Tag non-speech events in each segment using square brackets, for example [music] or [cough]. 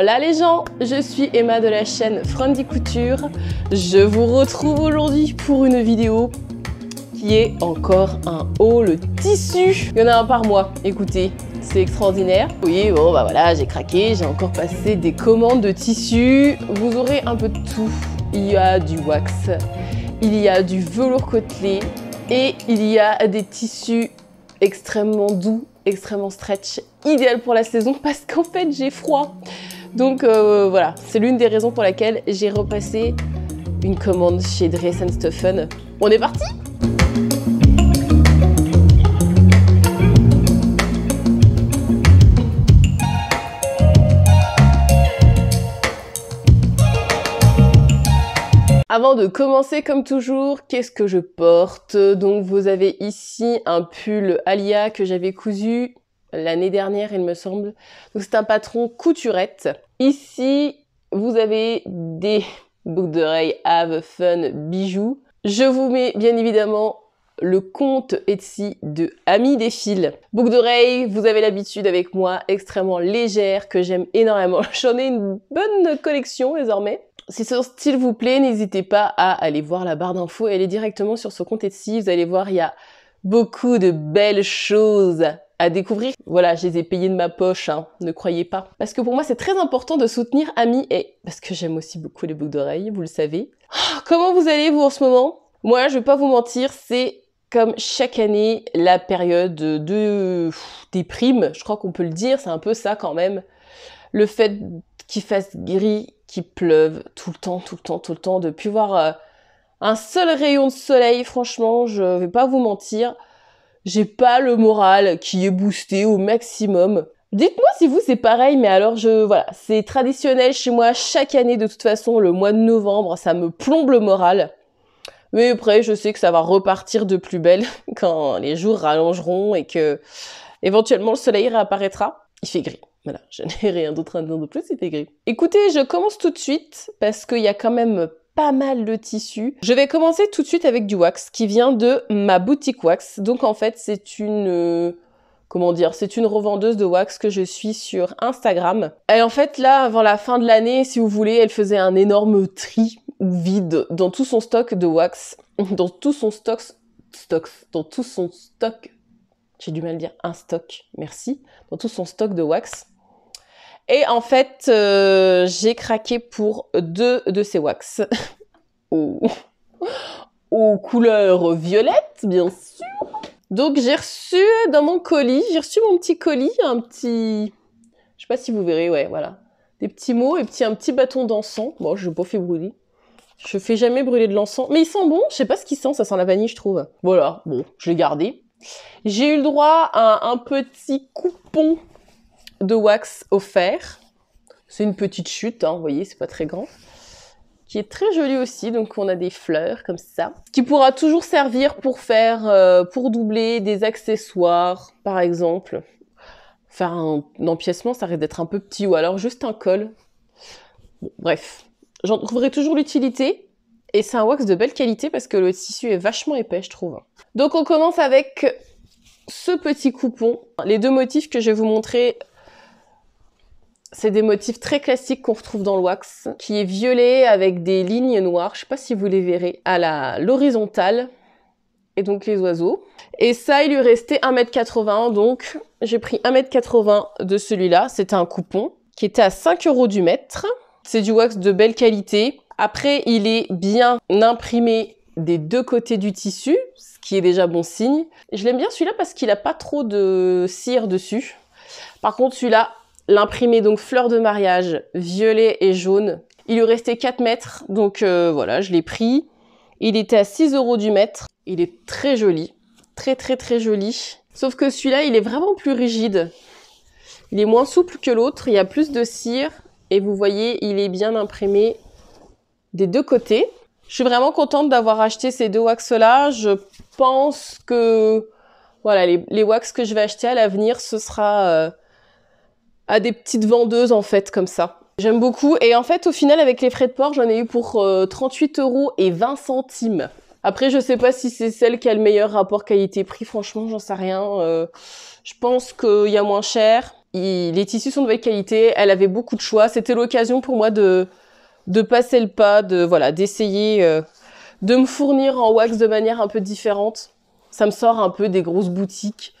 Hola les gens, je suis Emma de la chaîne Frondy Couture. Je vous retrouve aujourd'hui pour une vidéo qui est encore un haut, le tissu. Il y en a un par mois, écoutez, c'est extraordinaire. Oui, bon bah voilà, j'ai craqué, j'ai encore passé des commandes de tissus. Vous aurez un peu de tout. Il y a du wax, il y a du velours côtelé et il y a des tissus extrêmement doux, extrêmement stretch, idéal pour la saison parce qu'en fait j'ai froid. Donc euh, voilà, c'est l'une des raisons pour laquelle j'ai repassé une commande chez Dress and Stuffen. On est parti Avant de commencer, comme toujours, qu'est-ce que je porte Donc vous avez ici un pull Alia que j'avais cousu l'année dernière, il me semble. Donc c'est un patron couturette. Ici, vous avez des boucles d'oreilles Have Fun bijoux. Je vous mets bien évidemment le compte Etsy de Ami des fils. d'oreilles, vous avez l'habitude avec moi, extrêmement légère, que j'aime énormément. [laughs] J'en ai une bonne collection désormais. Si ce style vous plaît, n'hésitez pas à aller voir la barre d'infos. Elle est directement sur ce compte Etsy. Vous allez voir, il y a beaucoup de belles choses à découvrir. Voilà, je les ai payés de ma poche, hein, ne croyez pas. Parce que pour moi, c'est très important de soutenir Ami et parce que j'aime aussi beaucoup les boucles d'oreilles, vous le savez. Ah, comment vous allez-vous en ce moment Moi, je vais pas vous mentir, c'est comme chaque année la période de des primes, je crois qu'on peut le dire, c'est un peu ça quand même. Le fait qu'il fasse gris, qu'il pleuve tout le temps, tout le temps, tout le temps, de plus voir euh, un seul rayon de soleil, franchement, je vais pas vous mentir j'ai pas le moral qui est boosté au maximum. Dites-moi si vous c'est pareil, mais alors je voilà, c'est traditionnel chez moi chaque année de toute façon le mois de novembre, ça me plombe le moral. Mais après, je sais que ça va repartir de plus belle [laughs] quand les jours rallongeront et que éventuellement le soleil réapparaîtra. Il fait gris. Voilà, [laughs] je n'ai rien d'autre à dire de plus, il fait gris. Écoutez, je commence tout de suite parce qu'il y a quand même pas mal le tissu. Je vais commencer tout de suite avec du wax qui vient de ma boutique wax. Donc en fait, c'est une euh, comment dire, c'est une revendeuse de wax que je suis sur Instagram. Et en fait, là, avant la fin de l'année, si vous voulez, elle faisait un énorme tri vide dans tout son stock de wax, [laughs] dans tout son stock, stock dans tout son stock, j'ai du mal à dire un stock, merci, dans tout son stock de wax. Et en fait, euh, j'ai craqué pour deux de ces wax aux, [laughs] couleurs violettes, bien sûr. Donc j'ai reçu dans mon colis, j'ai reçu mon petit colis, un petit, je sais pas si vous verrez, ouais, voilà, des petits mots et petit, un petit bâton d'encens. Bon, je pas fait brûler. Je fais jamais brûler de l'encens, mais il sent bon. Je sais pas ce qu'il sent, ça sent la vanille, je trouve. Voilà, bon, je l'ai gardé. J'ai eu le droit à un petit coupon de wax au fer, C'est une petite chute, hein, vous voyez, c'est pas très grand. Qui est très jolie aussi, donc on a des fleurs comme ça. Qui pourra toujours servir pour faire, euh, pour doubler des accessoires, par exemple. Faire un, empiècement, ça risque d'être un peu petit, ou alors juste un col. bref, j'en trouverai toujours l'utilité. Et c'est un wax de belle qualité parce que le tissu est vachement épais, je trouve. Donc on commence avec ce petit coupon. Les deux motifs que je vais vous montrer c'est des motifs très classiques qu'on retrouve dans le wax, qui est violet avec des lignes noires, je sais pas si vous les verrez, à la l'horizontale, et donc les oiseaux. Et ça, il lui restait 1m80, donc j'ai pris 1m80 de celui-là, c'était un coupon, qui était à 5 euros du mètre. C'est du wax de belle qualité. Après, il est bien imprimé des deux côtés du tissu, ce qui est déjà bon signe. Je l'aime bien celui-là parce qu'il n'a pas trop de cire dessus. Par contre, celui-là, L'imprimé donc fleur de mariage, violet et jaune. Il lui restait 4 mètres, donc euh, voilà, je l'ai pris. Il était à 6 euros du mètre. Il est très joli. Très très très joli. Sauf que celui-là, il est vraiment plus rigide. Il est moins souple que l'autre, il y a plus de cire. Et vous voyez, il est bien imprimé des deux côtés. Je suis vraiment contente d'avoir acheté ces deux wax-là. Je pense que voilà, les, wax que je vais acheter à l'avenir, ce sera euh, à des petites vendeuses en fait comme ça. J'aime beaucoup. Et en fait, au final, avec les frais de port, j'en ai eu pour 38 euh, euros et 20 centimes. Après, je sais pas si c'est celle qui a le meilleur rapport qualité-prix. Franchement, j'en sais rien. Euh, je pense qu'il y a moins cher. les tissus sont de belle qualité. Elle avait beaucoup de choix. C'était l'occasion pour moi de, de passer le pas, de voilà, d'essayer euh, de me fournir en wax de manière un peu différente. Ça me sort un peu des grosses boutiques.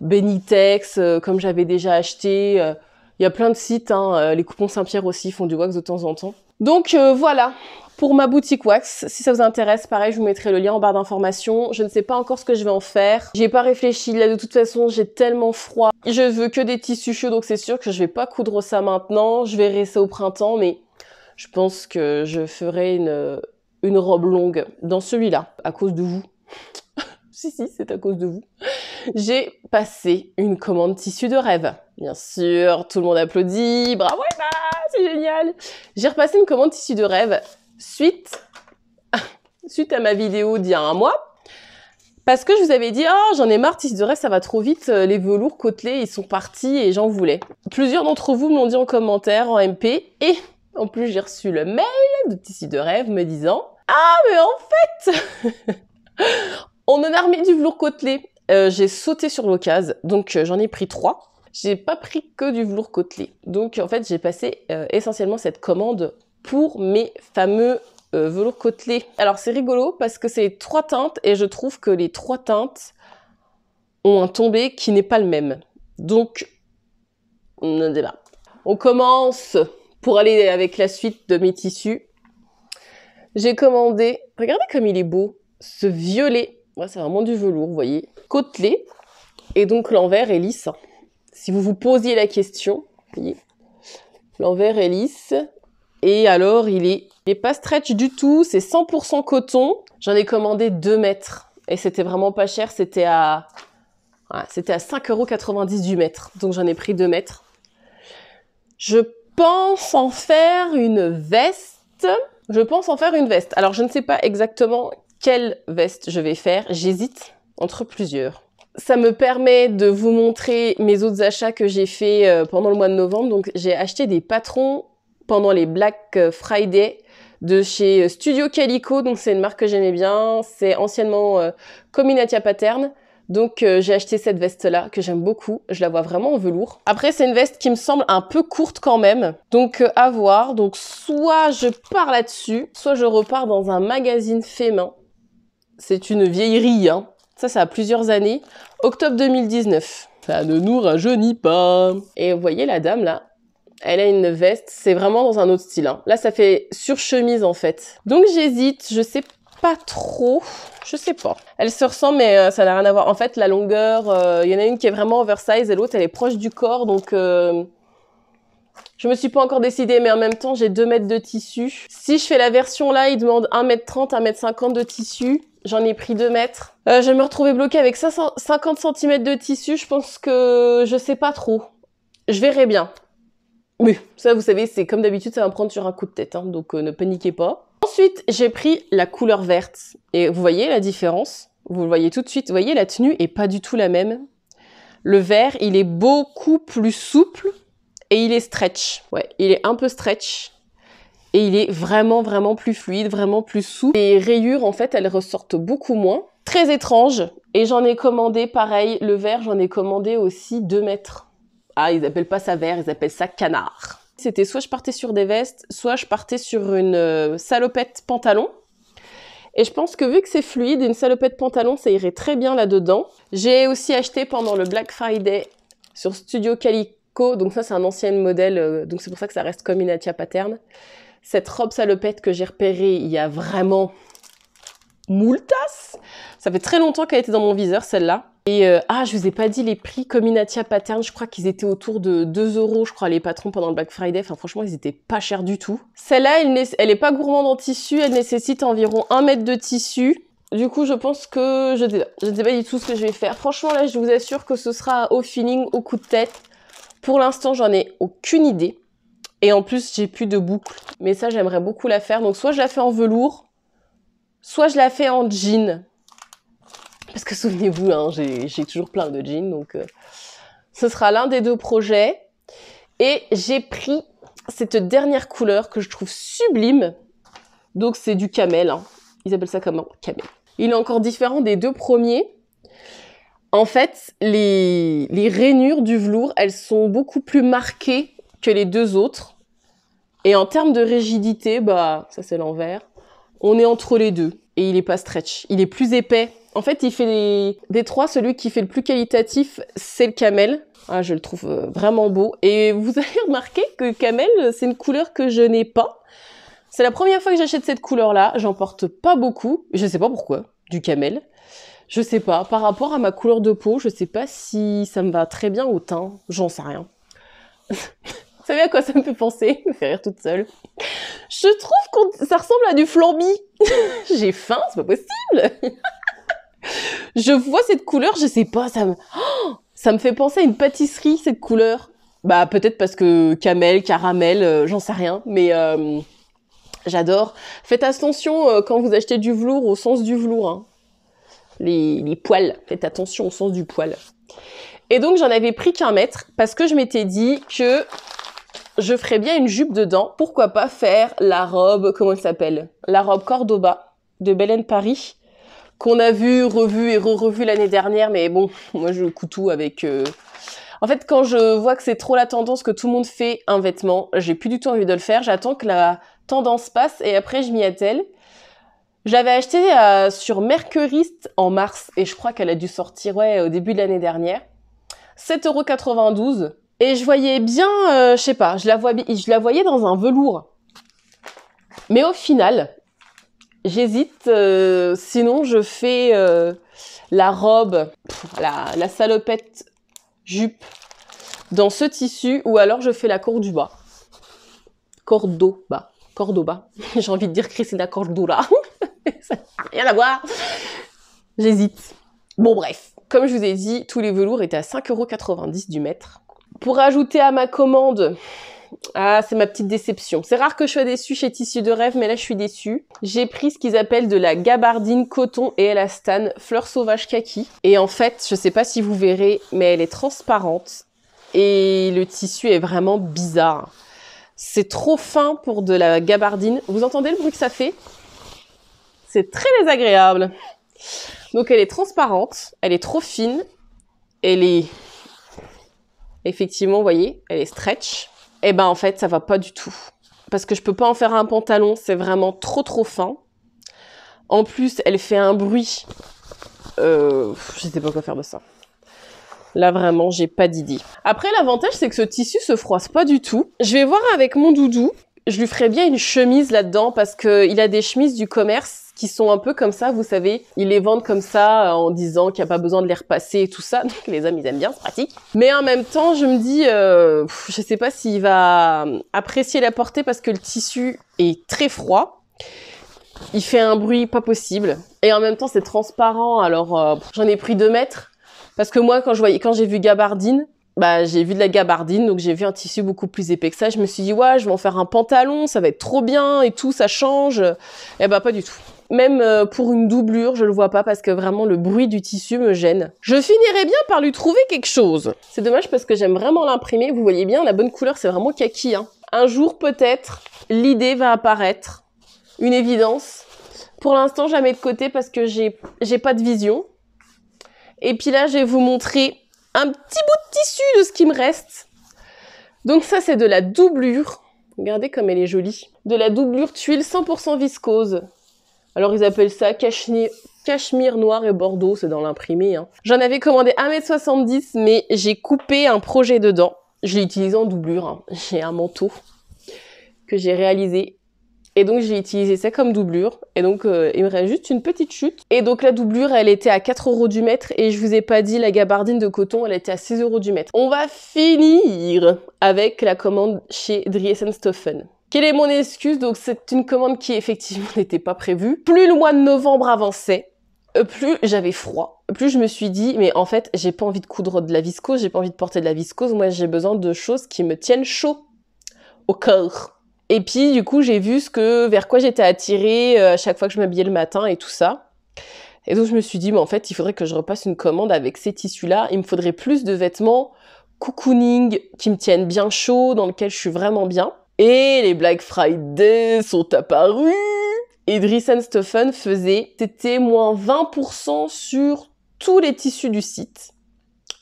Benitex, comme j'avais déjà acheté. Il y a plein de sites, hein, euh, les coupons Saint-Pierre aussi font du wax de temps en temps. Donc euh, voilà pour ma boutique wax. Si ça vous intéresse, pareil, je vous mettrai le lien en barre d'information. Je ne sais pas encore ce que je vais en faire. J'ai pas réfléchi. Là, de toute façon, j'ai tellement froid. Je veux que des tissus chauds, donc c'est sûr que je vais pas coudre ça maintenant. Je verrai ça au printemps, mais je pense que je ferai une, une robe longue dans celui-là à cause de vous. [laughs] si, si, c'est à cause de vous j'ai passé une commande tissu de rêve. Bien sûr, tout le monde applaudit. Bravo Emma, c'est génial. J'ai repassé une commande tissu de rêve suite suite à ma vidéo d'il y a un mois. Parce que je vous avais dit, oh, j'en ai marre, tissu de rêve, ça va trop vite, euh, les velours côtelés, ils sont partis et j'en voulais. Plusieurs d'entre vous m'ont dit en commentaire, en MP, et en plus j'ai reçu le mail de tissu de rêve me disant, ah, mais en fait, [laughs] on en a remis du velours côtelé. Euh, j'ai sauté sur l'occasion, donc euh, j'en ai pris trois. J'ai pas pris que du velours côtelé. Donc en fait, j'ai passé euh, essentiellement cette commande pour mes fameux velours côtelés. Alors c'est rigolo parce que c'est trois teintes et je trouve que les trois teintes ont un tombé qui n'est pas le même. Donc on a débat. On commence pour aller avec la suite de mes tissus. J'ai commandé, regardez comme il est beau, ce violet. c'est vraiment du velours, vous voyez côtelé et donc l'envers est lisse. Si vous vous posiez la question, l'envers est lisse et alors il est, pas stretch du tout, c'est 100% coton. J'en ai commandé 2 mètres et c'était vraiment pas cher, c'était à c'était à 5,90€ du mètre, donc j'en ai pris 2 mètres. Je pense en faire une veste. Je pense en faire une veste. Alors je ne sais pas exactement quelle veste je vais faire, j'hésite entre plusieurs. Ça me permet de vous montrer mes autres achats que j'ai fait euh, pendant le mois de novembre. Donc j'ai acheté des patrons pendant les Black euh, Friday de chez euh, Studio Calico. Donc c'est une marque que j'aimais bien. C'est anciennement Cominatia Pattern. Donc j'ai acheté cette veste-là que j'aime beaucoup. Je la vois vraiment en velours. Après c'est une veste qui me semble un peu courte quand même. Donc à voir. Donc soit je pars là-dessus, soit je repars dans un magazine fait main. C'est une vieillerie, hein. Ça, ça a plusieurs années. Octobre 2019. Ça ne nous rajeunit pas. Et vous voyez la dame là, elle a une veste, c'est vraiment dans un autre style. Hein. Là, ça fait sur chemise en fait. Donc j'hésite, je sais pas trop, je sais pas. Elle se ressemble, mais euh, ça n'a rien à voir. En fait, la longueur, euh, il y en a une qui est vraiment oversize et l'autre, elle est proche du corps, donc euh, je me suis pas encore décidée, mais en même temps, j'ai 2 mètres de tissu. Si je fais la version là, il demande 1m30, 1m50 de tissu. J'en ai pris 2 mètres. Euh, je me retrouvais bloquée avec 50 cm de tissu. Je pense que je sais pas trop. Je verrai bien. Mais ça, vous savez, c'est comme d'habitude, ça va me prendre sur un coup de tête. Hein. donc euh, ne paniquez pas. Ensuite, j'ai pris la couleur verte. Et vous voyez la différence Vous le voyez tout de suite. Vous voyez, la tenue est pas du tout la même. Le vert, il est beaucoup plus souple et il est stretch. Ouais, il est un peu stretch et il est vraiment vraiment plus fluide, vraiment plus souple. Les rayures en fait elles ressortent beaucoup moins. Très étrange et j'en ai commandé pareil, le vert, j'en ai commandé aussi 2 mètres. Ah ils appellent pas ça vert, ils appellent ça canard. C'était soit je partais sur des vestes, soit je partais sur une euh, salopette pantalon. Et je pense que vu que c'est fluide, une salopette pantalon, ça irait très bien là-dedans. J'ai aussi acheté pendant le Black Friday sur Studio Calico, donc ça c'est un ancien modèle, euh, donc c'est pour ça que ça reste comme une Atia pattern. Cette robe salopette que j'ai repérée il y a vraiment moultas. Ça fait très longtemps qu'elle était dans mon viseur, celle-là. Et euh, ah, je vous ai pas dit les prix Cominatia Pattern, je crois qu'ils étaient autour de 2 euros, je crois, les patrons pendant le Black Friday. Enfin, franchement, ils étaient pas chers du tout. Celle-là, elle, n'est est pas gourmande en tissu, elle nécessite environ un mètre de tissu. Du coup, je pense que je ne sais pas du tout ce que je vais faire. Franchement, là, je vous assure que ce sera au feeling, au coup de tête. Pour l'instant, j'en ai aucune idée. Et en plus, j'ai plus de boucle. Mais ça, j'aimerais beaucoup la faire. Donc, soit je la fais en velours, soit je la fais en jean. Parce que souvenez-vous, hein, j'ai toujours plein de jeans. Donc, euh, ce sera l'un des deux projets. Et j'ai pris cette dernière couleur que je trouve sublime. Donc, c'est du camel. Hein. Ils appellent ça comment Camel. Il est encore différent des deux premiers. En fait, les rainures du velours, elles sont beaucoup plus marquées que les deux autres. Et en termes de rigidité, bah, ça c'est l'envers. On est entre les deux et il est pas stretch. Il est plus épais. En fait, il fait des trois, celui qui fait le plus qualitatif, c'est le camel. Ah, je le trouve euh, vraiment beau. Et vous [laughs] avez remarqué que camel, c'est une couleur que je n'ai pas. C'est la première fois que j'achète cette couleur-là. J'en porte pas beaucoup. Je ne sais pas pourquoi. Du camel. Je ne sais pas. Par rapport à ma couleur de peau, je ne sais pas si ça me va très bien au teint. J'en sais rien. [laughs] Vous savez à quoi ça me fait penser Me fait rire toute seule. Je trouve que ça ressemble à du flambi. [laughs] J'ai faim, c'est pas possible. [laughs] je vois cette couleur, je sais pas, ça me, oh, ça me fait penser à une pâtisserie cette couleur. Bah peut-être parce que camel, caramel, euh, j'en sais rien, mais euh, j'adore. Faites attention euh, quand vous achetez du velours au sens du velours. Hein. Les, les poils, faites attention au sens du poil. Et donc j'en avais pris qu'un mètre parce que je m'étais dit que je ferais bien une jupe dedans. Pourquoi pas faire la robe, comment elle s'appelle La robe Cordoba de Belen Paris qu'on a vu, revue et re-revu l'année dernière, mais bon, moi je couds tout avec. Euh. En fait, quand je vois que c'est trop la tendance que tout le monde fait un vêtement, j'ai plus du tout envie de le faire. J'attends que la tendance passe et après je m'y attelle. J'avais acheté euh, sur Mercurist en mars et je crois qu'elle a dû sortir ouais au début de l'année dernière. euros. Et je voyais bien, euh, je ne sais pas, je la, voyais dans un velours. Mais au final, j'hésite. Euh, sinon, je fais euh, la robe, la, salopette jupe dans ce tissu, ou alors je fais la corduba. Cordoba. Cordoba. [laughs] J'ai envie de dire Christina Cordura. [laughs] Ça n'a rien à voir. J'hésite. Bon, bref. Comme je vous ai dit, tous les velours étaient à 5,90€ du mètre. Pour ajouter à ma commande, ah, c'est ma petite déception. C'est rare que je sois déçue chez Tissu de Rêve, mais là, je suis déçue. J'ai pris ce qu'ils appellent de la gabardine coton et elastane, fleur sauvage kaki. Et en fait, je ne sais pas si vous verrez, mais elle est transparente. Et le tissu est vraiment bizarre. C'est trop fin pour de la gabardine. Vous entendez le bruit que ça fait C'est très désagréable. Donc elle est transparente, elle est trop fine, elle est effectivement, vous voyez, elle est stretch, et eh ben en fait, ça va pas du tout. Parce que je peux pas en faire un pantalon, c'est vraiment trop trop fin. En plus, elle fait un bruit. Euh, je sais pas quoi faire de ça. Là vraiment, j'ai pas d'idée. Après, l'avantage c'est que ce tissu se froisse pas du tout. Je vais voir avec mon doudou. Je lui ferai bien une chemise là-dedans parce qu'il a des chemises du commerce qui sont un peu comme ça, vous savez, ils les vendent comme ça euh, en disant qu'il n'y a pas besoin de les repasser et tout ça. [laughs] Donc les hommes, ils aiment bien, c'est pratique. Mais en même temps, je me dis, euh, je sais pas s'il va euh, apprécier la portée parce que le tissu est très froid. Il fait un bruit pas possible. Et en même temps, c'est transparent. Alors, euh, j'en ai pris deux mètres. Parce que moi, quand je voyais, quand j'ai vu Gabardine, bah, j'ai vu de la gabardine, donc j'ai vu un tissu beaucoup plus épais que ça. Je me suis dit, ouais, je vais en faire un pantalon, ça va être trop bien et tout, ça change. et eh bah, pas du tout. Même euh, pour une doublure, je le vois pas parce que vraiment le bruit du tissu me gêne. Je finirai bien par lui trouver quelque chose. C'est dommage parce que j'aime vraiment l'imprimer. Vous voyez bien, la bonne couleur, c'est vraiment kaki. Hein. Un jour, peut-être, l'idée va apparaître. Une évidence. Pour l'instant, je mets de côté parce que j'ai pas de vision. Et puis là, je vais vous montrer un petit bout de tissu de ce qui me reste. Donc ça, c'est de la doublure. Regardez comme elle est jolie. De la doublure tuile 100% viscose. Alors ils appellent ça cachemire, noir et bordeaux, c'est dans l'imprimé. Hein. J'en avais commandé 1m70, mais j'ai coupé un projet dedans. Je l'ai utilisé en doublure. Hein. J'ai un manteau que j'ai réalisé. Et donc j'ai utilisé ça comme doublure. Et donc euh, il me reste juste une petite chute. Et donc la doublure, elle était à 4 euros du mètre. Et je vous ai pas dit, la gabardine de coton, elle était à 6 euros du mètre. On va finir avec la commande chez Stoffen. Quelle est mon excuse Donc c'est une commande qui effectivement [laughs] n'était pas prévue. Plus le mois de novembre avançait, euh, plus j'avais froid. Plus je me suis dit, mais en fait, j'ai pas envie de coudre de la viscose, j'ai pas envie de porter de la viscose. Moi, j'ai besoin de choses qui me tiennent chaud au corps. Et puis, du coup, j'ai vu ce que, vers quoi j'étais attirée euh, à chaque fois que je m'habillais le matin et tout ça. Et donc, je me suis dit, mais en fait, il faudrait que je repasse une commande avec ces tissus-là. Il me faudrait plus de vêtements cocooning qui me tiennent bien chaud, dans lequel je suis vraiment bien. Et les Black Friday sont apparus. Idris and faisait, c'était moins 20% sur tous les tissus du site.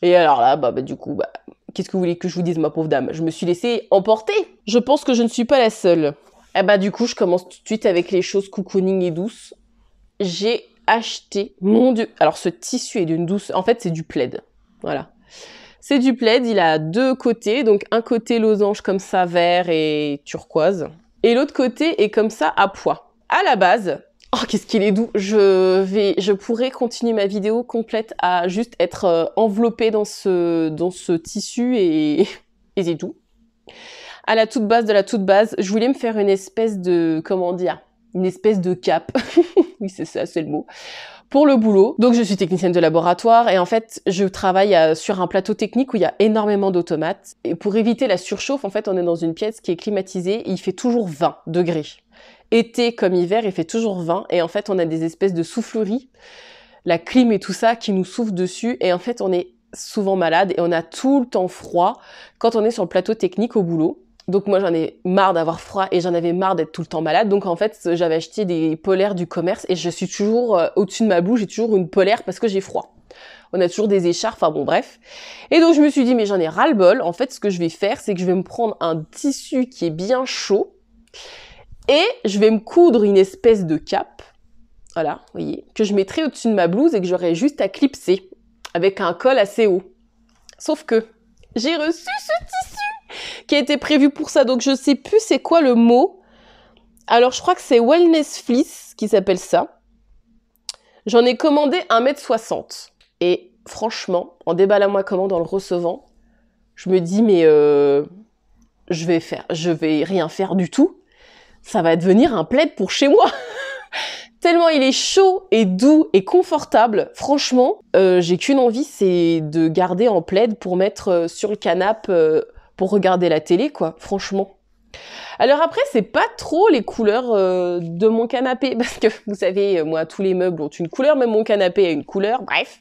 Et alors là, bah, bah du coup, bah, qu'est-ce que vous voulez que je vous dise, ma pauvre dame Je me suis laissée emporter. Je pense que je ne suis pas la seule. Et eh bah du coup, je commence tout de suite avec les choses cocooning et douces. J'ai acheté, mon dieu, alors ce tissu est d'une douce. En fait, c'est du plaid. Voilà. C'est du plaid, il a deux côtés, donc un côté losange comme ça, vert et turquoise, et l'autre côté est comme ça à pois. À la base, oh qu'est-ce qu'il est doux, je vais, je pourrais continuer ma vidéo complète à juste être euh, enveloppée dans ce, dans ce tissu et, [laughs] et c'est doux. À la toute base de la toute base, je voulais me faire une espèce de, comment dire, une espèce de cape. [laughs] oui, c'est ça, c'est le mot pour le boulot. Donc je suis technicienne de laboratoire et en fait je travaille euh, sur un plateau technique où il y a énormément d'automates. Et pour éviter la surchauffe, en fait on est dans une pièce qui est climatisée et il fait toujours 20 degrés. Été comme hiver, il fait toujours 20 et en fait on a des espèces de souffleries, la clim et tout ça qui nous souffle dessus et en fait on est souvent malade et on a tout le temps froid quand on est sur le plateau technique au boulot. Donc moi j'en ai marre d'avoir froid et j'en avais marre d'être tout le temps malade. Donc en fait j'avais acheté des polaires du commerce et je suis toujours euh, au-dessus de ma bouche. j'ai toujours une polaire parce que j'ai froid. On a toujours des écharpes, enfin bon bref. Et donc je me suis dit mais j'en ai ras le bol. En fait ce que je vais faire c'est que je vais me prendre un tissu qui est bien chaud et je vais me coudre une espèce de cape. Voilà, vous voyez, que je mettrai au-dessus de ma blouse et que j'aurai juste à clipser avec un col assez haut. Sauf que j'ai reçu ce tissu qui a été prévu pour ça. Donc je sais plus c'est quoi le mot. Alors je crois que c'est Wellness Fleece qui s'appelle ça. J'en ai commandé 1m60. Et franchement, en déballant ma commande, en le recevant, je me dis mais euh, je vais faire, je vais rien faire du tout. Ça va devenir un plaid pour chez moi. [laughs] Tellement il est chaud et doux et confortable. Franchement, euh, j'ai qu'une envie, c'est de garder en plaid pour mettre euh, sur le canapé pour regarder la télé, quoi, franchement. Alors après, c'est pas trop les couleurs euh, de mon canapé, [laughs] parce que vous savez, euh, moi, tous les meubles ont une couleur, même mon canapé a une couleur, bref.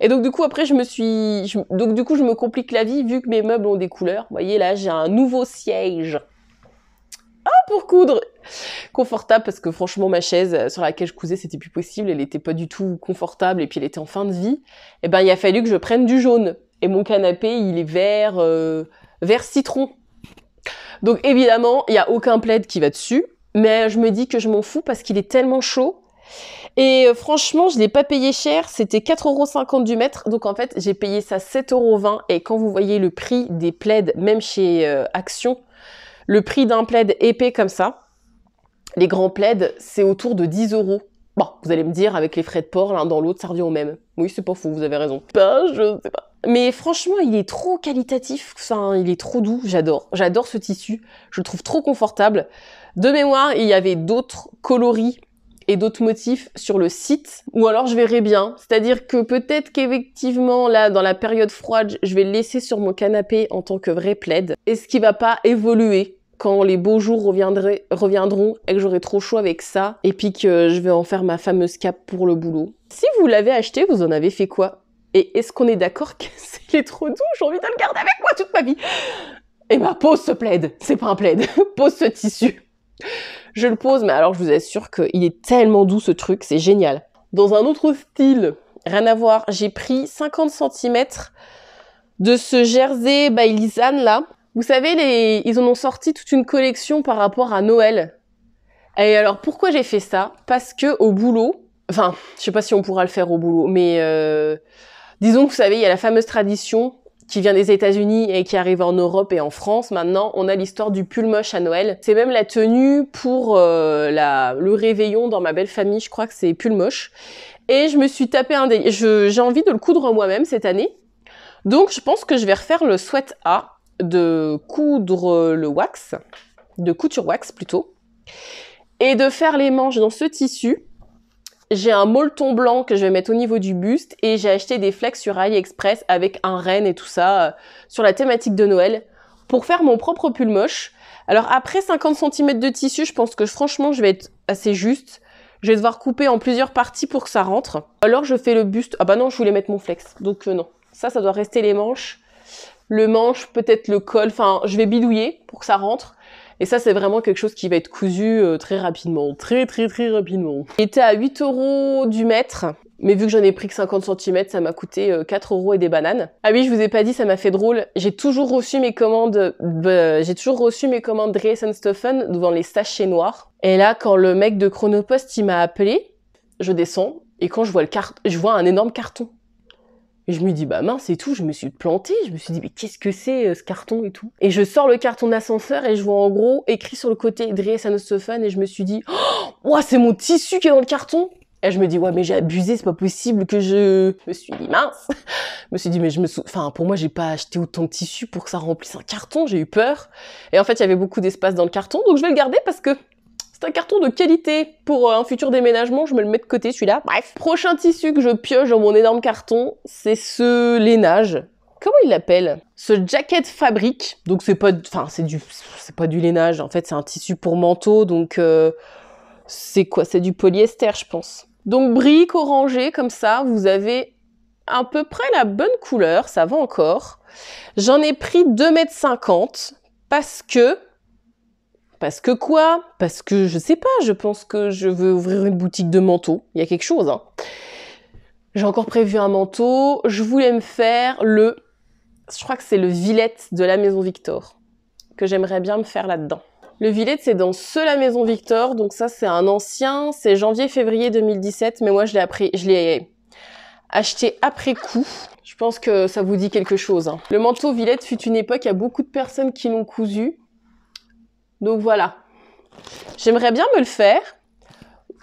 Et donc du coup, après, je me suis, donc du coup, je me complique la vie vu que mes meubles ont des couleurs. Vous voyez là, j'ai un nouveau siège. Ah, pour coudre Confortable parce que franchement ma chaise euh, sur laquelle je cousais c'était plus possible, elle était pas du tout confortable et puis elle était en fin de vie. Et eh ben il a fallu que je prenne du jaune et mon canapé il est vert, vers citron. Donc évidemment, il n'y a aucun plaid qui va dessus, mais je me dis que je m'en fous parce qu'il est tellement chaud. Et euh, franchement, je l'ai pas payé cher, c'était 4,50€ du mètre, donc en fait j'ai payé ça 7,20€ et quand vous voyez le prix des plaids, même chez euh, Action, le prix d'un plaid épais comme ça, les grands plaids, c'est autour de 10 euros. Bon, vous allez me dire, avec les frais de port, l'un dans l'autre, ça revient au même. Oui, c'est pas fou, vous avez raison. Bah, je sais pas. Mais franchement, il est trop qualitatif, enfin, il est trop doux, j'adore. J'adore ce tissu, je le trouve trop confortable. De mémoire, il y avait d'autres coloris et d'autres motifs sur le site, ou alors je verrai bien. C'est-à-dire que peut-être qu'effectivement, là, dans la période froide, je vais le laisser sur mon canapé en tant que vrai plaid, et ce qui va pas évoluer quand les beaux jours reviendront et que j'aurai trop chaud avec ça, et puis que je vais en faire ma fameuse cape pour le boulot. Si vous l'avez acheté, vous en avez fait quoi Et est-ce qu'on est, d'accord que [laughs] c'est trop doux J'ai envie de le garder avec moi toute ma vie Et eh ma ben, pose ce plaid C'est pas un plaid, [laughs] pose ce tissu Je le pose, mais alors je vous assure qu'il est tellement doux ce truc, c'est génial. Dans un autre style, rien à voir, j'ai pris 50 cm de ce jersey by Lisanne là, vous savez, les... ils en ont sorti toute une collection par rapport à Noël. Et alors pourquoi j'ai fait ça Parce que au boulot, enfin, je sais pas si on pourra le faire au boulot, mais euh, disons que vous savez, il y a la fameuse tradition qui vient des États-Unis et qui arrive en Europe et en France. Maintenant, on a l'histoire du pull moche à Noël. C'est même la tenue pour euh, la... le réveillon dans ma belle famille. Je crois que c'est pull moche. Et je me suis tapé un des. J'ai envie de le coudre moi-même cette année. Donc, je pense que je vais refaire le sweat A de coudre le wax, de couture wax plutôt, et de faire les manches dans ce tissu. J'ai un molleton blanc que je vais mettre au niveau du buste et j'ai acheté des flex sur AliExpress avec un renne et tout ça euh, sur la thématique de Noël pour faire mon propre pull moche. Alors après 50 cm de tissu, je pense que franchement, je vais être assez juste. Je vais devoir couper en plusieurs parties pour que ça rentre. Alors je fais le buste. Ah bah non, je voulais mettre mon flex. Donc euh, non. Ça, ça doit rester les manches le manche, peut-être le col. Enfin, je vais bidouiller pour que ça rentre. Et ça, c'est vraiment quelque chose qui va être cousu euh, très rapidement. Très, très, très rapidement. était à 8 euros du mètre. Mais vu que j'en ai pris que 50 cm, ça m'a coûté 4 euh, euros et des bananes. Ah oui, je vous ai pas dit, ça m'a fait drôle. J'ai toujours reçu mes commandes, bah, j'ai toujours reçu mes commandes Dries Stuffen devant les sachets noirs. Et là, quand le mec de Chronopost, il m'a appelé, je descends. Et quand je vois le carton, je vois un énorme carton. Et je me dis, bah mince c'est tout, je me suis plantée, je me suis dit, mais qu'est-ce que c'est euh, ce carton et tout Et je sors le carton d'ascenseur et je vois en gros écrit sur le côté Dries Anostophan et je me suis dit, oh, c'est mon tissu qui est dans le carton et je me dis ouais mais j'ai abusé, c'est pas possible que je... je me suis dit mince. je me suis dit mais je me sou... enfin pour moi j'ai pas acheté autant de tissu pour que ça remplisse un carton, j'ai eu peur. Et en fait, il y avait beaucoup d'espace dans le carton, donc je vais le garder parce que c'est un carton de qualité pour euh, un futur déménagement, je me le mets de côté celui-là. Bref, prochain tissu que je pioche dans mon énorme carton, c'est ce lainage. Comment il l'appelle Ce jacket fabrique. Donc c'est pas enfin c'est du c'est pas du lainage en fait, c'est un tissu pour manteau donc euh, c'est quoi C'est du polyester, je pense. Donc brique orangée comme ça, vous avez à peu près la bonne couleur, ça va encore. J'en ai pris 2,50 m parce que parce que quoi Parce que je sais pas, je pense que je veux ouvrir une boutique de manteaux. Il y a quelque chose. Hein. J'ai encore prévu un manteau. Je voulais me faire le. Je crois que c'est le Villette de la Maison Victor. Que j'aimerais bien me faire là-dedans. Le Villette, c'est dans ce La Maison Victor. Donc, ça, c'est un ancien. C'est janvier-février 2017. Mais moi, je l'ai Je l'ai acheté après coup. Je pense que ça vous dit quelque chose. Hein. Le manteau Villette fut une époque, il y a beaucoup de personnes qui l'ont cousu. Donc voilà. J'aimerais bien me le faire.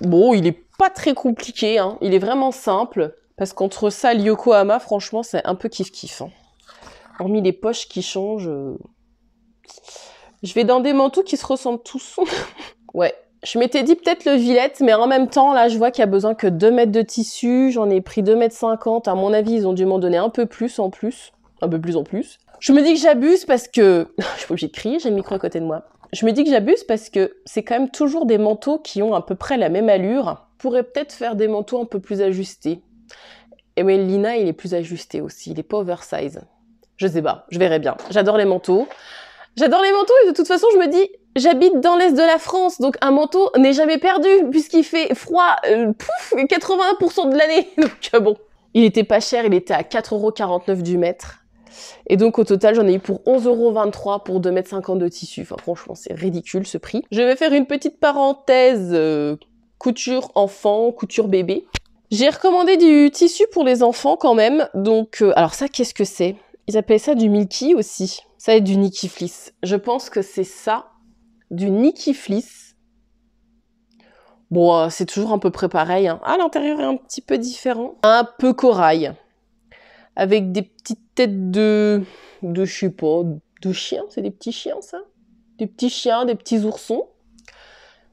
Bon, il est pas très compliqué, hein. il est vraiment simple. Parce qu'entre ça et Yokohama, franchement, c'est un peu kiff-kiff. Hein. Hormis les poches qui changent. Euh, je vais dans des manteaux qui se ressemblent tous. [laughs] ouais. Je m'étais dit peut-être le Villette, mais en même temps, là, je vois qu'il y a besoin que 2 mètres de tissu. J'en ai pris 2 mètres 50. À mon avis, ils ont dû m'en donner un peu plus en plus. Un peu plus en plus. Je me dis que j'abuse parce que... [laughs] je suis obligée de crier, j'ai le micro à côté de moi. Je me dis que j'abuse parce que c'est quand même toujours des manteaux qui ont à peu près la même allure. Je peut-être faire des manteaux un peu plus ajustés. Et mais Lina, il est plus ajusté aussi, il est pas oversize. Je sais pas, je verrai bien. J'adore les manteaux. J'adore les manteaux et de toute façon, je me dis, j'habite dans l'est de la France, donc un manteau n'est jamais perdu puisqu'il fait froid, euh, pouf, 81% de l'année. [laughs] Donc euh, bon, il était pas cher, il était à 4,49€ du mètre. Et donc au total, j'en ai eu pour 11,23€ pour 2,50 m de tissu. Enfin franchement, c'est ridicule ce prix. Je vais faire une petite parenthèse euh, couture enfant, couture bébé. J'ai recommandé du tissu pour les enfants quand même. Donc euh, alors ça, qu'est-ce que c'est Ils appellent ça du Milky aussi. Ça est du Nikiflis. Je pense que c'est ça, du Nikiflis. Bon, euh, c'est toujours un peu près pareil. Ah, l'intérieur est un petit peu différent. Un peu corail avec des petites têtes de, de je sais pas, de chiens, c'est des petits chiens ça Des petits chiens, des petits oursons.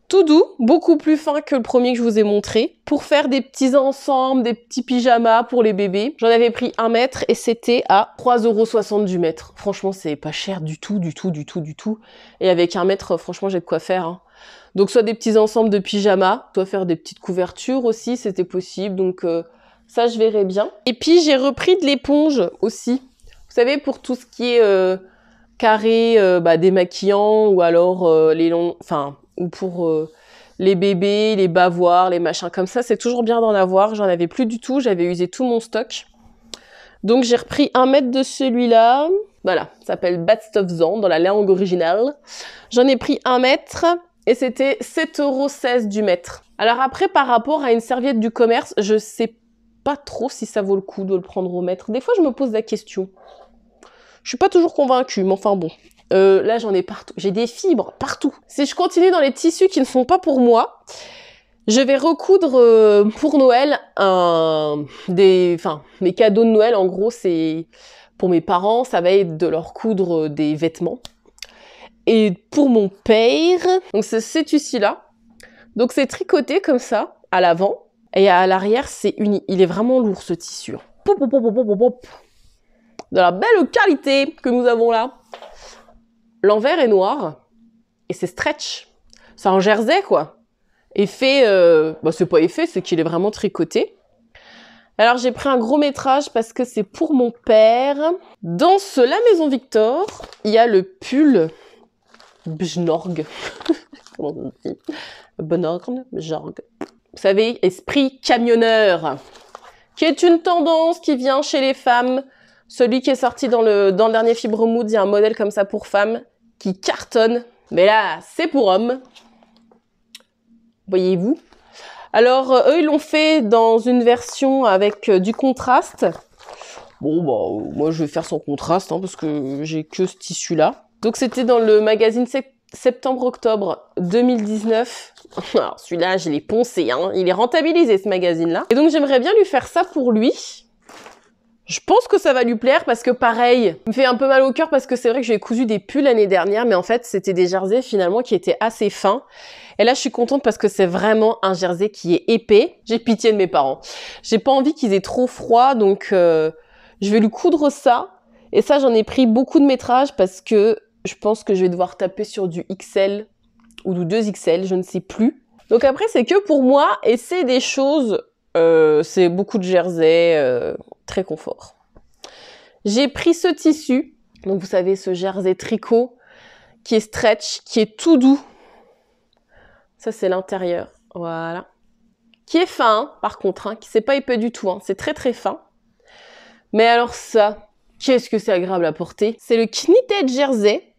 Tout doux, beaucoup plus fin que le premier que je vous ai montré, pour faire des petits ensembles, des petits pyjamas pour les bébés. J'en avais pris un mètre et c'était à 3,60€ du mètre. Franchement, c'est pas cher du tout, du tout, du tout, du tout. Et avec un mètre, franchement, j'ai de quoi faire. Hein. Donc soit des petits ensembles de pyjamas, soit faire des petites couvertures aussi, c'était possible. Donc... Euh, ça, je verrai bien. Et puis, j'ai repris de l'éponge aussi. Vous savez, pour tout ce qui est euh, carré, euh, bah, démaquillant, ou alors euh, les longs... Enfin, ou pour euh, les bébés, les bavoirs, les machins comme ça, c'est toujours bien d'en avoir. J'en avais plus du tout, j'avais usé tout mon stock. Donc, j'ai repris un mètre de celui-là. Voilà, ça s'appelle Zand, dans la langue originale. J'en ai pris un mètre et c'était 7,16€ du mètre. Alors après, par rapport à une serviette du commerce, je sais pas pas trop si ça vaut le coup de le prendre au maître. Des fois, je me pose la question. Je suis pas toujours convaincue, mais enfin bon. Euh, là, j'en ai partout. J'ai des fibres partout. Si je continue dans les tissus qui ne sont pas pour moi, je vais recoudre euh, pour Noël un des, enfin, mes cadeaux de Noël. En gros, c'est pour mes parents, ça va être de leur coudre euh, des vêtements. Et pour mon père, donc c'est cet là. Donc c'est tricoté comme ça à l'avant et à l'arrière, c'est uni. Il est vraiment lourd ce tissu. Hein. De la belle qualité que nous avons là. L'envers est noir et c'est stretch. Ça en jersey quoi. Effet, euh... bah, c'est pas effet, c'est qu'il est vraiment tricoté. Alors j'ai pris un gros métrage parce que c'est pour mon père. Dans ce La Maison Victor, il y a le pull Bjnorg. Bjnorg, Bjorg. [laughs] vous savez, esprit camionneur, qui est une tendance qui vient chez les femmes. Celui qui est sorti dans le, dans le dernier il y a un modèle comme ça pour femmes qui cartonne. Mais là, c'est pour hommes. Voyez-vous. Alors, euh, eux, ils l'ont fait dans une version avec euh, du contraste. Bon, bah, euh, moi, je vais faire sans contraste, hein, parce que j'ai que ce tissu-là. Donc, c'était dans le magazine septembre-octobre 2019. [laughs] Alors celui-là, je l'ai poncé, hein. il est rentabilisé ce magazine-là. Et donc j'aimerais bien lui faire ça pour lui. Je pense que ça va lui plaire parce que pareil, il me fait un peu mal au cœur parce que c'est vrai que j'ai cousu des pulls l'année dernière, mais en fait c'était des jerseys finalement qui étaient assez fins. Et là je suis contente parce que c'est vraiment un jersey qui est épais. J'ai pitié de mes parents. J'ai pas envie qu'ils aient trop froid, donc euh, je vais lui coudre ça. Et ça j'en ai pris beaucoup de métrages parce que je pense que je vais devoir taper sur du XL ou du 2XL, je ne sais plus. Donc après, c'est que pour moi, et c'est des choses, euh, c'est beaucoup de jersey, euh, très confort. J'ai pris ce tissu, donc vous savez, ce jersey tricot, qui est stretch, qui est tout doux. Ça, c'est l'intérieur, voilà. Qui est fin, hein, par contre, hein, qui c'est pas épais du tout, hein. c'est très très fin. Mais alors ça, qu'est-ce que c'est agréable à porter C'est le knitted jersey,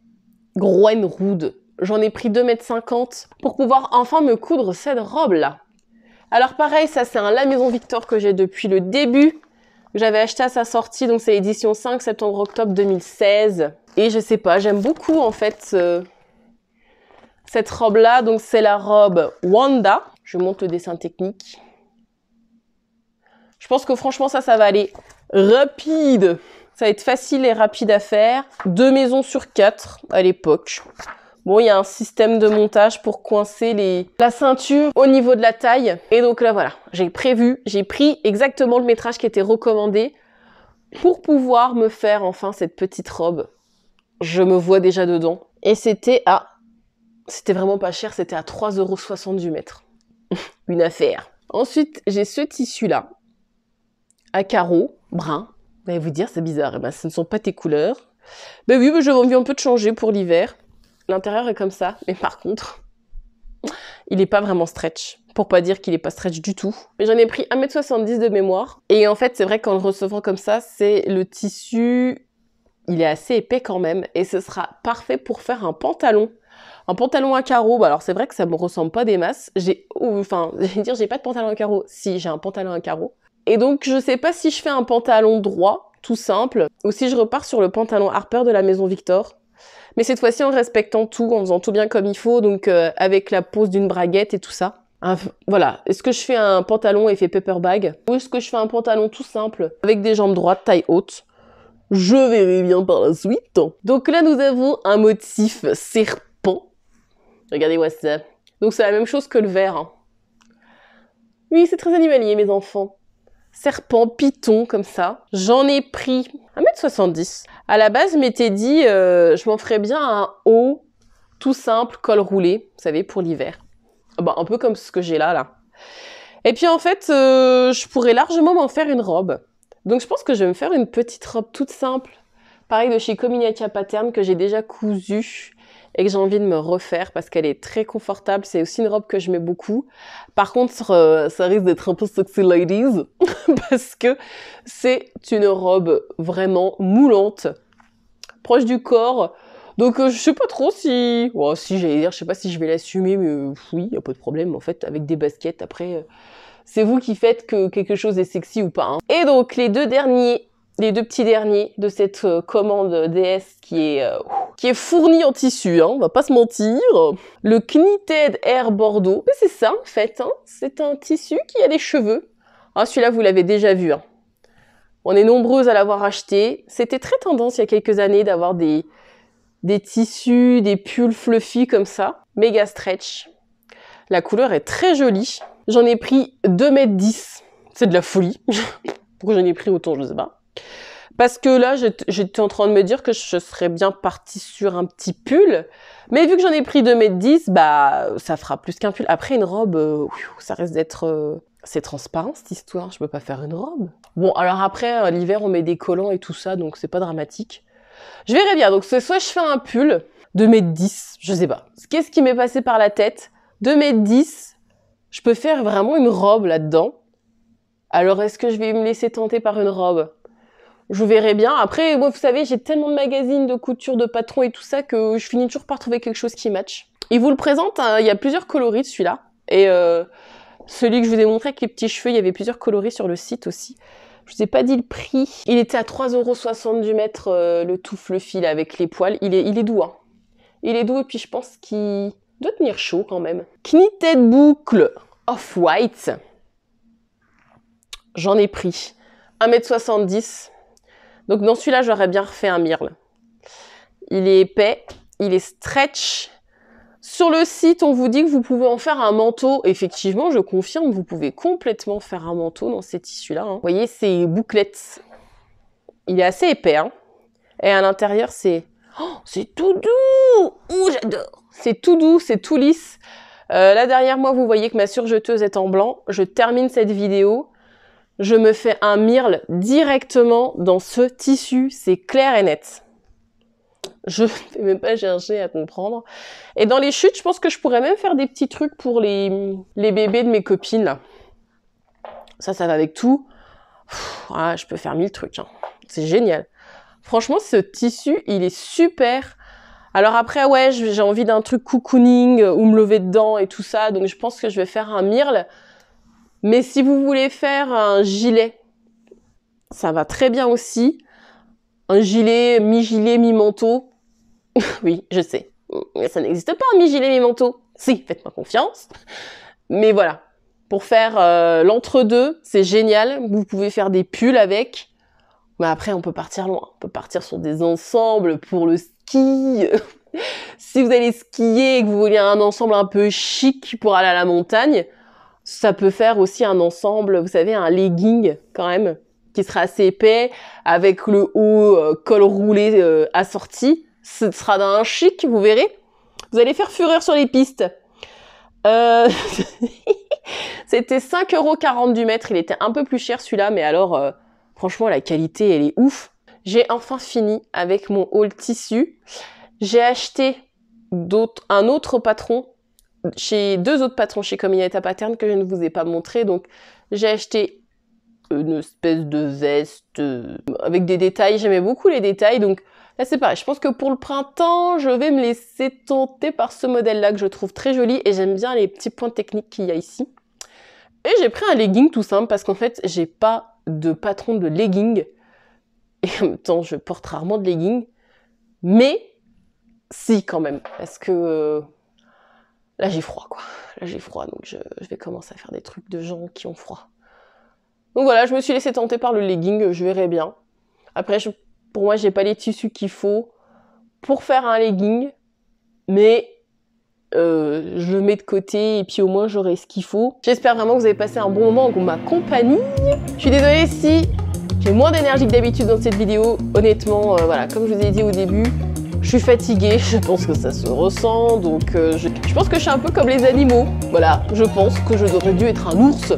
Groenrode, J'en ai pris 2,50 mètres pour pouvoir enfin me coudre cette robe-là. Alors pareil, ça c'est un La Maison Victor que j'ai depuis le début. J'avais acheté à sa sortie, donc c'est édition 5 septembre-octobre 2016. Et je sais pas, j'aime beaucoup en fait cette robe-là. Donc c'est la robe Wanda. Je monte le dessin technique. Je pense que franchement ça, ça va aller rapide. Ça va être facile et rapide à faire. Deux maisons sur quatre à l'époque. Bon, il y a un système de montage pour coincer les... la ceinture au niveau de la taille. Et donc là, voilà, j'ai prévu, j'ai pris exactement le métrage qui était recommandé pour pouvoir me faire enfin cette petite robe. Je me vois déjà dedans. Et c'était à... C'était vraiment pas cher, c'était à 3,60€ du mètre. [laughs] Une affaire. Ensuite, j'ai ce tissu-là, à carreaux, brun, vous bah, vous dire, c'est bizarre. Eh ben, ce ne sont pas tes couleurs. mais bah oui, mais bah, j'ai envie un peu de changer pour l'hiver. L'intérieur est comme ça, mais par contre, il n'est pas vraiment stretch. Pour pas dire qu'il n'est pas stretch du tout. Mais j'en ai pris 1m70 de mémoire. Et en fait, c'est vrai qu'en le recevant comme ça, c'est le tissu, il est assez épais quand même. Et ce sera parfait pour faire un pantalon. Un pantalon à carreaux, alors c'est vrai que ça me ressemble pas des masses. J'ai, enfin, [laughs] vais dire, j'ai pas de pantalon à carreaux. Si, j'ai un pantalon à carreaux. Et donc, je sais pas si je fais un pantalon droit, tout simple, ou si je repars sur le pantalon Harper de la maison Victor. Mais cette fois-ci, en respectant tout, en faisant tout bien comme il faut, donc euh, avec la pose d'une braguette et tout ça. voilà. Est-ce que je fais un pantalon effet paper bag Ou est-ce que je fais un pantalon tout simple avec des jambes droites, taille haute Je verrai bien par la suite. Donc là, nous avons un motif serpent. Regardez-moi ça. Donc c'est la même chose que le vert. Hein. Oui, c'est très animalier, mes enfants serpent, python, comme ça. J'en ai pris 1m70. À la base, je m'étais dit, euh, je m'en ferais bien un haut, tout simple, col roulé, vous savez, pour l'hiver. Ah bah, un peu comme ce que j'ai là, là. Et puis en fait, euh, je pourrais largement m'en faire une robe. Donc je pense que je vais me faire une petite robe toute simple. Pareil de chez Communiatia Pattern que j'ai déjà cousue et que j'ai envie de me refaire parce qu'elle est très confortable. C'est aussi une robe que je mets beaucoup. Par contre, ça risque d'être un peu sexy ladies [laughs] parce que c'est une robe vraiment moulante, proche du corps. Donc euh, je sais pas trop si, si j'allais dire, je sais pas si je vais l'assumer, mais oui, oui, y a pas de problème en fait avec des baskets. Après, euh, c'est vous qui faites que quelque chose est sexy ou pas. Hein. Et donc les deux derniers, les deux petits derniers de cette euh, commande DS qui est qui est fourni en tissu, hein, on va pas se mentir. Le Knitted Air Bordeaux, c'est ça en fait, hein. c'est un tissu qui a des cheveux. Ah, celui-là, vous l'avez déjà vu. Hein. On est nombreuses à l'avoir acheté. C'était très tendance il y a quelques années d'avoir des, des tissus, des pulls fluffy comme ça, méga stretch. La couleur est très jolie. J'en ai pris 2m10. C'est de la folie. [laughs] Pourquoi j'en ai pris autant, je ne sais pas. Parce que là, j'étais en train de me dire que je serais bien partie sur un petit pull. Mais vu que j'en ai pris 2 m, 10, bah, ça fera plus qu'un pull. Après, une robe, euh, ça reste d'être... Euh, c'est transparent, cette histoire. Je peux pas faire une robe. Bon, alors après, euh, l'hiver, on met des collants et tout ça, donc c'est pas dramatique. Je verrai bien. Donc, soit je fais un pull de m, 10, je sais pas. Qu'est-ce qui m'est passé par la tête 2 m, 10, je peux faire vraiment une robe là-dedans. Alors, est-ce que je vais me laisser tenter par une robe je verrai bien. Après, vous savez, j'ai tellement de magazines de couture, de patrons et tout ça que je finis toujours par trouver quelque chose qui match. Il vous le présente, hein, il y a plusieurs coloris de celui-là. Et euh, celui que je vous ai montré avec les petits cheveux, il y avait plusieurs coloris sur le site aussi. Je vous ai pas dit le prix. Il était à 3,60€ du mètre, euh, le touffle le fil avec les poils. Il est, doux, hein. Il est doux et puis je pense qu'il doit tenir chaud quand même. Knitted boucle off-white. J'en ai pris. 1m70, donc dans celui-là, j'aurais bien refait un mirle. Il est épais, il est stretch. Sur le site, on vous dit que vous pouvez en faire un manteau. Effectivement, je confirme, vous pouvez complètement faire un manteau dans ces tissus-là. Hein. Vous voyez, ces bouclettes. Il est assez épais. Hein. Et à l'intérieur, c'est... Oh, c'est tout doux Oh, j'adore C'est tout doux, c'est tout lisse. Euh, là derrière moi, vous voyez que ma surjeteuse est en blanc. Je termine cette vidéo je me fais un mirle directement dans ce tissu, c'est clair et net. Je ne [laughs] vais même pas chercher à comprendre. Et dans les chutes, je pense que je pourrais même faire des petits trucs pour les, bébés de mes copines. Ça, ça va avec tout. ah, je peux faire mille trucs. Hein. C'est génial. Franchement, ce tissu, il est super. Alors après, ouais, j'ai envie d'un truc cocooning euh, ou me lever dedans et tout ça. Donc je pense que je vais faire un mirle. Mais si vous voulez faire un gilet, ça va très bien aussi. Un gilet, mi-gilet, mi-manteau. [laughs] oui, je sais. Mais ça n'existe pas un mi-gilet, mi-manteau. Si, faites-moi confiance. Mais voilà. Pour faire euh, l'entre-deux, c'est génial. Vous pouvez faire des pulls avec. Mais après, on peut partir loin. On peut partir sur des ensembles pour le ski. [laughs] si vous allez skier et que vous voulez un ensemble un peu chic pour aller à la montagne, ça peut faire aussi un ensemble, vous savez, un legging quand même, qui sera assez épais, avec le haut euh, col roulé euh, assorti. Ce sera un chic, vous verrez. Vous allez faire fureur sur les pistes. Euh... [laughs] C'était 5,40€ du mètre. Il était un peu plus cher celui-là, mais alors, euh, franchement, la qualité, elle est ouf. J'ai enfin fini avec mon haul tissu. J'ai acheté un autre patron chez deux autres patrons chez et Pattern que je ne vous ai pas montré. Donc, j'ai acheté une espèce de veste euh, avec des détails. J'aimais beaucoup les détails. Donc, là, c'est pareil. Je pense que pour le printemps, je vais me laisser tenter par ce modèle-là que je trouve très joli et j'aime bien les petits points techniques qu'il y a ici. Et j'ai pris un legging tout simple parce qu'en fait, j'ai pas de patron de legging. Et en même temps, je porte rarement de legging. Mais, si, quand même. Parce que euh, là j'ai froid quoi. Là j'ai froid, donc je, vais commencer à faire des trucs de gens qui ont froid. Donc voilà, je me suis laissée tenter par le legging, je verrai bien. Après, pour moi, j'ai pas les tissus qu'il faut pour faire un legging, mais euh, je le mets de côté et puis au moins j'aurai ce qu'il faut. J'espère vraiment que vous avez passé un bon moment en ma compagnie. Je suis désolée si j'ai moins d'énergie que d'habitude dans cette vidéo. Honnêtement, euh, voilà, comme je vous ai dit au début, je suis fatiguée, je pense que ça se ressent, donc euh, je... pense que je suis un peu comme les animaux. Voilà, je pense que je devrais dû être un ours. Euh,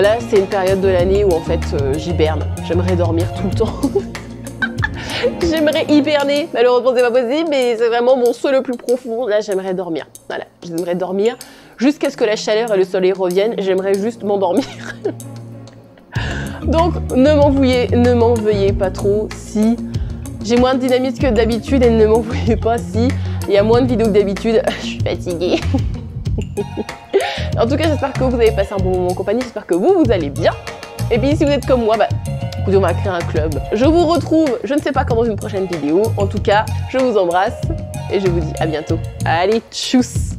là, c'est une période de l'année où en fait euh, j'hiberne. J'aimerais dormir tout le temps. [laughs] j'aimerais hiberner. Malheureusement, c'est pas possible, mais c'est vraiment mon souhait le plus profond. Là, j'aimerais dormir. Voilà, j'aimerais dormir jusqu'à ce que la chaleur et le soleil reviennent. J'aimerais juste m'endormir. [laughs] Donc, ne m'en veuillez, ne m'en pas trop si j'ai moins de dynamisme que d'habitude et ne m'en voulez pas si il y a moins de vidéos que d'habitude. [laughs] Je suis fatiguée. en tout cas, j'espère que vous avez passé un bon moment en compagnie. J'espère que vous, vous allez bien. Et puis, si vous êtes comme moi, bah, écoutez, on va créer un club. Je vous retrouve, je ne sais pas quand, dans une prochaine vidéo. En tout cas, je vous embrasse et je vous dis à bientôt. Allez, tchuss